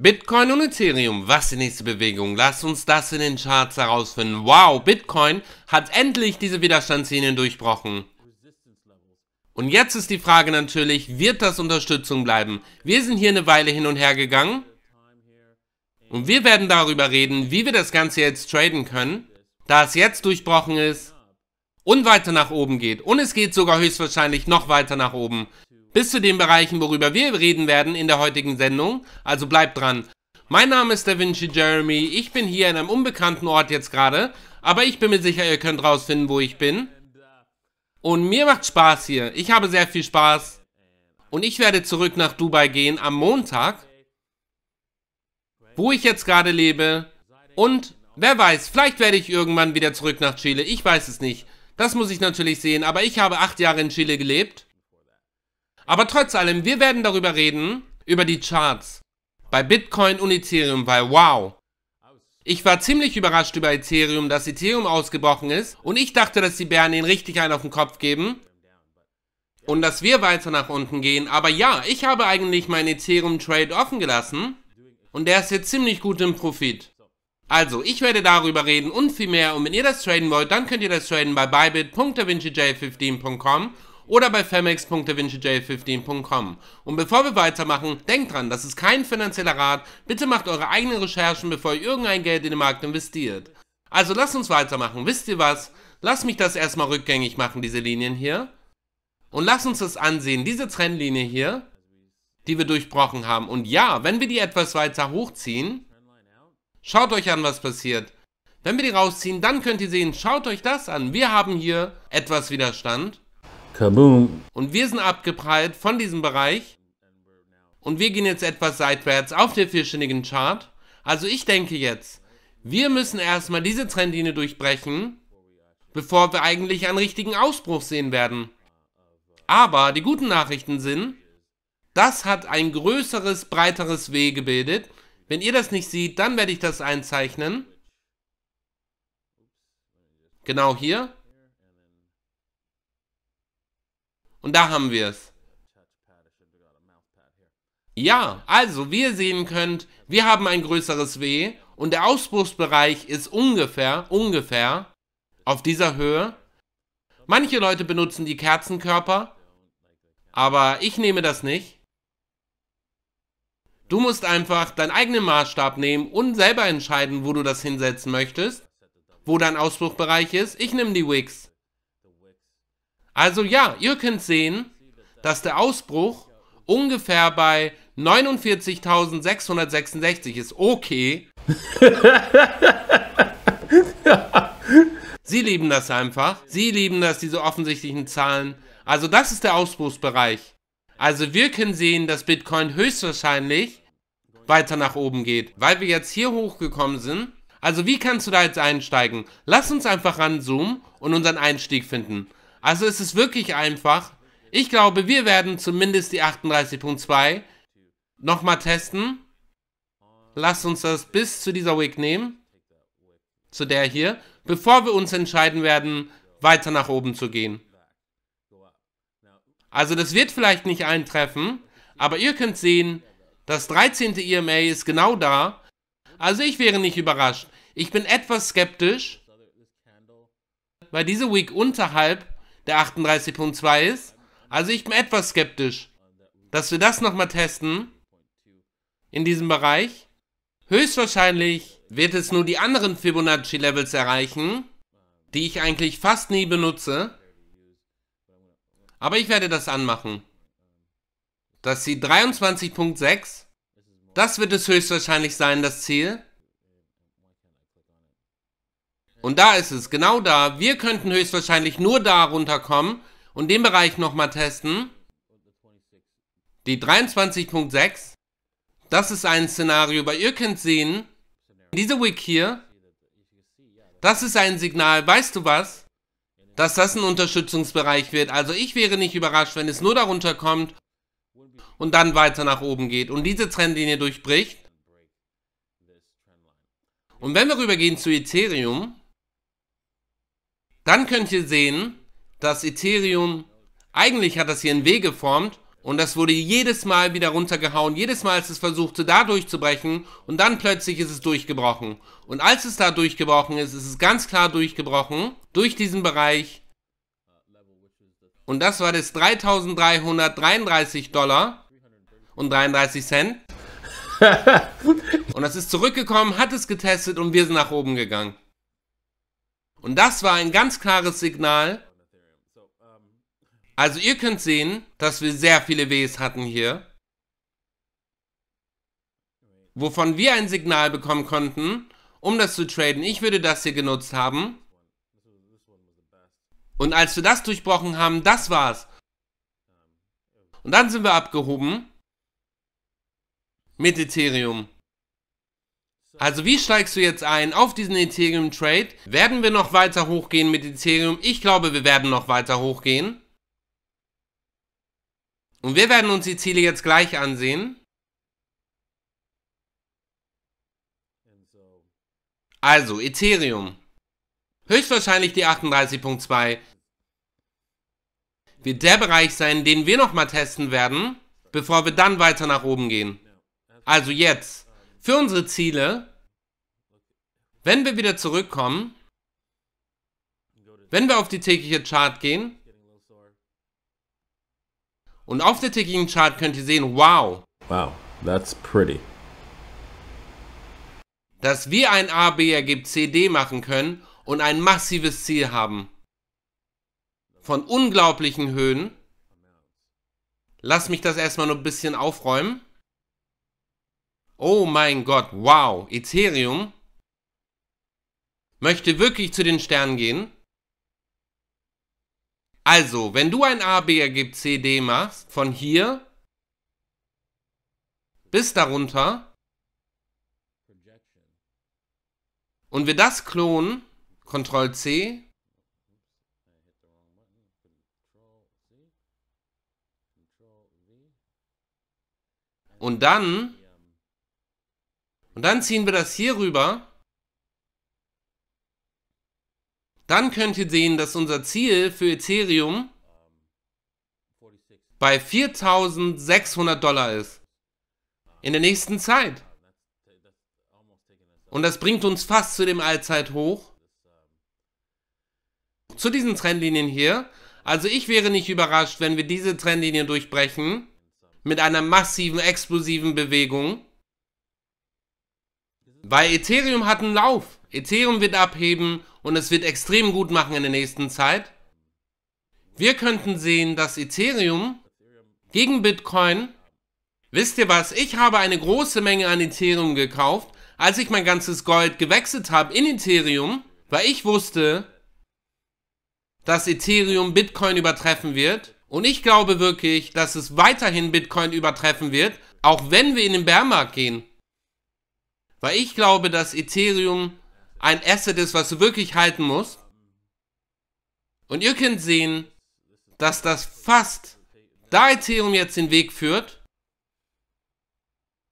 Bitcoin und Ethereum, was die nächste Bewegung? Lass uns das in den Charts herausfinden. Wow, Bitcoin hat endlich diese Widerstandslinien durchbrochen. Und jetzt ist die Frage natürlich, wird das Unterstützung bleiben? Wir sind hier eine Weile hin und her gegangen. Und wir werden darüber reden, wie wir das Ganze jetzt traden können, da es jetzt durchbrochen ist und weiter nach oben geht. Und es geht sogar höchstwahrscheinlich noch weiter nach oben bis zu den Bereichen, worüber wir reden werden in der heutigen Sendung. Also bleibt dran. Mein Name ist Da Vinci Jeremy. Ich bin hier in einem unbekannten Ort jetzt gerade, aber ich bin mir sicher, ihr könnt rausfinden, wo ich bin. Und mir macht Spaß hier. Ich habe sehr viel Spaß. Und ich werde zurück nach Dubai gehen am Montag, wo ich jetzt gerade lebe. Und wer weiß, vielleicht werde ich irgendwann wieder zurück nach Chile. Ich weiß es nicht. Das muss ich natürlich sehen, aber ich habe acht Jahre in Chile gelebt aber trotz allem, wir werden darüber reden, über die Charts. Bei Bitcoin und Ethereum, weil wow. Ich war ziemlich überrascht über Ethereum, dass Ethereum ausgebrochen ist und ich dachte, dass die Bären den richtig einen auf den Kopf geben und dass wir weiter nach unten gehen. Aber ja, ich habe eigentlich meinen Ethereum-Trade offen gelassen und der ist jetzt ziemlich gut im Profit. Also, ich werde darüber reden und viel mehr. Und wenn ihr das traden wollt, dann könnt ihr das traden bei bybit.davincij15.com oder bei femex.davincij15.com. Und bevor wir weitermachen, denkt dran, das ist kein finanzieller Rat. Bitte macht eure eigenen Recherchen, bevor ihr irgendein Geld in den Markt investiert. Also lasst uns weitermachen. Wisst ihr was? Lasst mich das erstmal rückgängig machen, diese Linien hier. Und lasst uns das ansehen, diese Trendlinie hier, die wir durchbrochen haben. Und ja, wenn wir die etwas weiter hochziehen, schaut euch an, was passiert. Wenn wir die rausziehen, dann könnt ihr sehen, schaut euch das an. Wir haben hier etwas Widerstand. Kaboom. Und wir sind abgeprallt von diesem Bereich. Und wir gehen jetzt etwas seitwärts auf der vierstündigen Chart. Also ich denke jetzt, wir müssen erstmal diese Trendlinie durchbrechen, bevor wir eigentlich einen richtigen Ausbruch sehen werden. Aber die guten Nachrichten sind, das hat ein größeres, breiteres W gebildet. Wenn ihr das nicht seht, dann werde ich das einzeichnen. Genau hier. Und da haben wir es. Ja, also wie ihr sehen könnt, wir haben ein größeres W und der Ausbruchsbereich ist ungefähr, ungefähr auf dieser Höhe. Manche Leute benutzen die Kerzenkörper, aber ich nehme das nicht. Du musst einfach deinen eigenen Maßstab nehmen und selber entscheiden, wo du das hinsetzen möchtest, wo dein Ausbruchbereich ist. Ich nehme die Wigs. Also ja, ihr könnt sehen, dass der Ausbruch ungefähr bei 49.666 ist. Okay. Sie lieben das einfach. Sie lieben das, diese offensichtlichen Zahlen. Also das ist der Ausbruchsbereich. Also wir können sehen, dass Bitcoin höchstwahrscheinlich weiter nach oben geht, weil wir jetzt hier hochgekommen sind. Also wie kannst du da jetzt einsteigen? Lass uns einfach ranzoomen und unseren Einstieg finden. Also es ist wirklich einfach. Ich glaube, wir werden zumindest die 38.2 nochmal testen. Lasst uns das bis zu dieser Wig nehmen. Zu der hier. Bevor wir uns entscheiden werden, weiter nach oben zu gehen. Also das wird vielleicht nicht eintreffen, aber ihr könnt sehen, das 13. EMA ist genau da. Also ich wäre nicht überrascht. Ich bin etwas skeptisch, weil diese Week unterhalb der 38.2 ist. Also ich bin etwas skeptisch, dass wir das nochmal testen in diesem Bereich. Höchstwahrscheinlich wird es nur die anderen Fibonacci-Levels erreichen, die ich eigentlich fast nie benutze. Aber ich werde das anmachen. Das ist die 23.6. Das wird es höchstwahrscheinlich sein, das Ziel. Und da ist es, genau da. Wir könnten höchstwahrscheinlich nur da runterkommen und den Bereich nochmal testen. Die 23.6, das ist ein Szenario, weil ihr könnt sehen, diese Wick hier, das ist ein Signal, weißt du was? Dass das ein Unterstützungsbereich wird. Also ich wäre nicht überrascht, wenn es nur da runterkommt und dann weiter nach oben geht und diese Trendlinie durchbricht. Und wenn wir rübergehen zu Ethereum, dann könnt ihr sehen, dass Ethereum, eigentlich hat das hier einen Weg geformt und das wurde jedes Mal wieder runtergehauen, jedes Mal, als es versuchte, da durchzubrechen und dann plötzlich ist es durchgebrochen. Und als es da durchgebrochen ist, ist es ganz klar durchgebrochen, durch diesen Bereich. Und das war das 3333 Dollar und 33 Cent. und das ist zurückgekommen, hat es getestet und wir sind nach oben gegangen. Und das war ein ganz klares Signal. Also ihr könnt sehen, dass wir sehr viele Ws hatten hier. Wovon wir ein Signal bekommen konnten, um das zu traden. Ich würde das hier genutzt haben. Und als wir das durchbrochen haben, das war's. Und dann sind wir abgehoben. Mit Ethereum. Also wie steigst du jetzt ein auf diesen Ethereum Trade? Werden wir noch weiter hochgehen mit Ethereum? Ich glaube, wir werden noch weiter hochgehen. Und wir werden uns die Ziele jetzt gleich ansehen. Also Ethereum. Höchstwahrscheinlich die 38.2 wird der Bereich sein, den wir nochmal testen werden, bevor wir dann weiter nach oben gehen. Also jetzt für unsere Ziele, wenn wir wieder zurückkommen, wenn wir auf die tägliche Chart gehen, und auf der täglichen Chart könnt ihr sehen, wow. Wow, that's pretty. Dass wir ein A, B ergibt C, D machen können und ein massives Ziel haben. Von unglaublichen Höhen. Lass mich das erstmal nur ein bisschen aufräumen. Oh mein Gott, wow, Ethereum möchte wirklich zu den Sternen gehen. Also, wenn du ein A, B, ergibt C, D machst, von hier bis darunter, und wir das klonen, Ctrl C, und dann und dann ziehen wir das hier rüber. Dann könnt ihr sehen, dass unser Ziel für Ethereum bei 4600 Dollar ist. In der nächsten Zeit. Und das bringt uns fast zu dem Allzeithoch. Zu diesen Trendlinien hier. Also ich wäre nicht überrascht, wenn wir diese Trendlinie durchbrechen. Mit einer massiven, explosiven Bewegung. Weil Ethereum hat einen Lauf. Ethereum wird abheben und es wird extrem gut machen in der nächsten Zeit. Wir könnten sehen, dass Ethereum gegen Bitcoin, wisst ihr was, ich habe eine große Menge an Ethereum gekauft, als ich mein ganzes Gold gewechselt habe in Ethereum, weil ich wusste, dass Ethereum Bitcoin übertreffen wird. Und ich glaube wirklich, dass es weiterhin Bitcoin übertreffen wird, auch wenn wir in den Bärmarkt gehen. Weil ich glaube, dass Ethereum ein Asset ist, was du wirklich halten musst. Und ihr könnt sehen, dass das fast, da Ethereum jetzt den Weg führt,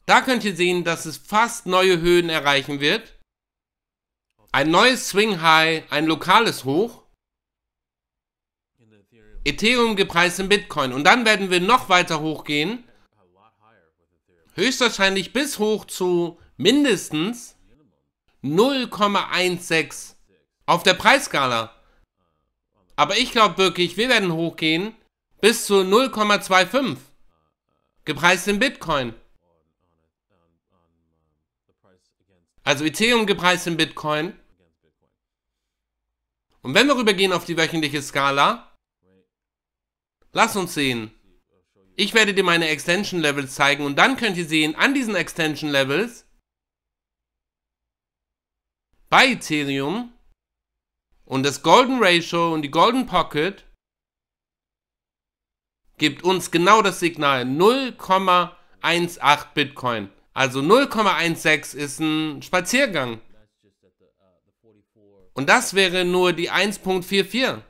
da könnt ihr sehen, dass es fast neue Höhen erreichen wird. Ein neues Swing High, ein lokales Hoch. Ethereum gepreist in Bitcoin. Und dann werden wir noch weiter hochgehen. Höchstwahrscheinlich bis hoch zu mindestens 0,16 auf der Preisskala. Aber ich glaube wirklich, wir werden hochgehen bis zu 0,25 gepreist in Bitcoin. Also Ethereum gepreist in Bitcoin. Und wenn wir rübergehen auf die wöchentliche Skala, lass uns sehen. Ich werde dir meine Extension Levels zeigen und dann könnt ihr sehen, an diesen Extension Levels bei Ethereum und das Golden Ratio und die Golden Pocket gibt uns genau das Signal 0,18 Bitcoin. Also 0,16 ist ein Spaziergang. Und das wäre nur die 1.44.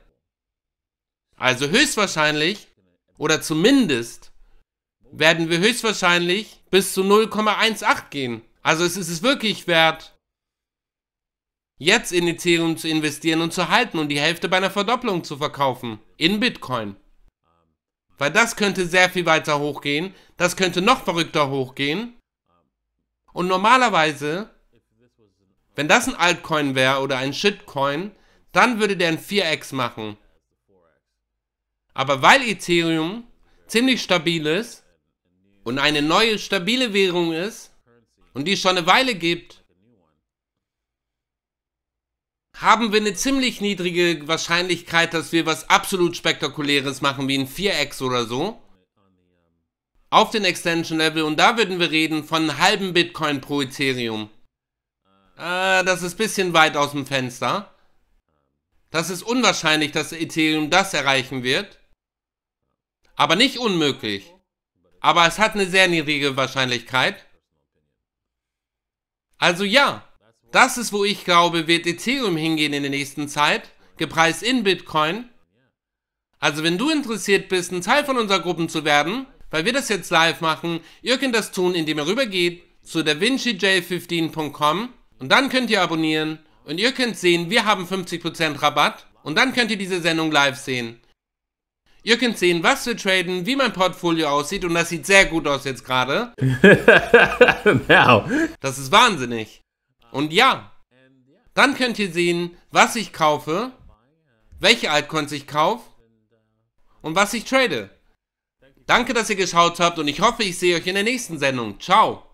Also höchstwahrscheinlich, oder zumindest, werden wir höchstwahrscheinlich bis zu 0,18 gehen. Also es ist es wirklich wert, jetzt in Ethereum zu investieren und zu halten und die Hälfte bei einer Verdopplung zu verkaufen in Bitcoin. Weil das könnte sehr viel weiter hochgehen, das könnte noch verrückter hochgehen. Und normalerweise, wenn das ein Altcoin wäre oder ein Shitcoin, dann würde der ein 4x machen. Aber weil Ethereum ziemlich stabil ist und eine neue stabile Währung ist und die es schon eine Weile gibt, haben wir eine ziemlich niedrige Wahrscheinlichkeit, dass wir was absolut Spektakuläres machen, wie ein 4x oder so. Auf den Extension Level und da würden wir reden von einem halben Bitcoin pro Ethereum. Äh, das ist ein bisschen weit aus dem Fenster. Das ist unwahrscheinlich, dass Ethereum das erreichen wird. Aber nicht unmöglich. Aber es hat eine sehr niedrige Wahrscheinlichkeit. Also ja, das ist, wo ich glaube, wird Ethereum hingehen in der nächsten Zeit, gepreist in Bitcoin. Also wenn du interessiert bist, ein Teil von unserer Gruppen zu werden, weil wir das jetzt live machen, ihr könnt das tun, indem ihr rübergeht zu davincij15.com und dann könnt ihr abonnieren und ihr könnt sehen, wir haben 50% Rabatt und dann könnt ihr diese Sendung live sehen. Ihr könnt sehen, was wir traden, wie mein Portfolio aussieht und das sieht sehr gut aus jetzt gerade. Das ist wahnsinnig. Und ja, dann könnt ihr sehen, was ich kaufe, welche Altcoins ich kaufe und was ich trade. Danke, dass ihr geschaut habt und ich hoffe, ich sehe euch in der nächsten Sendung. Ciao!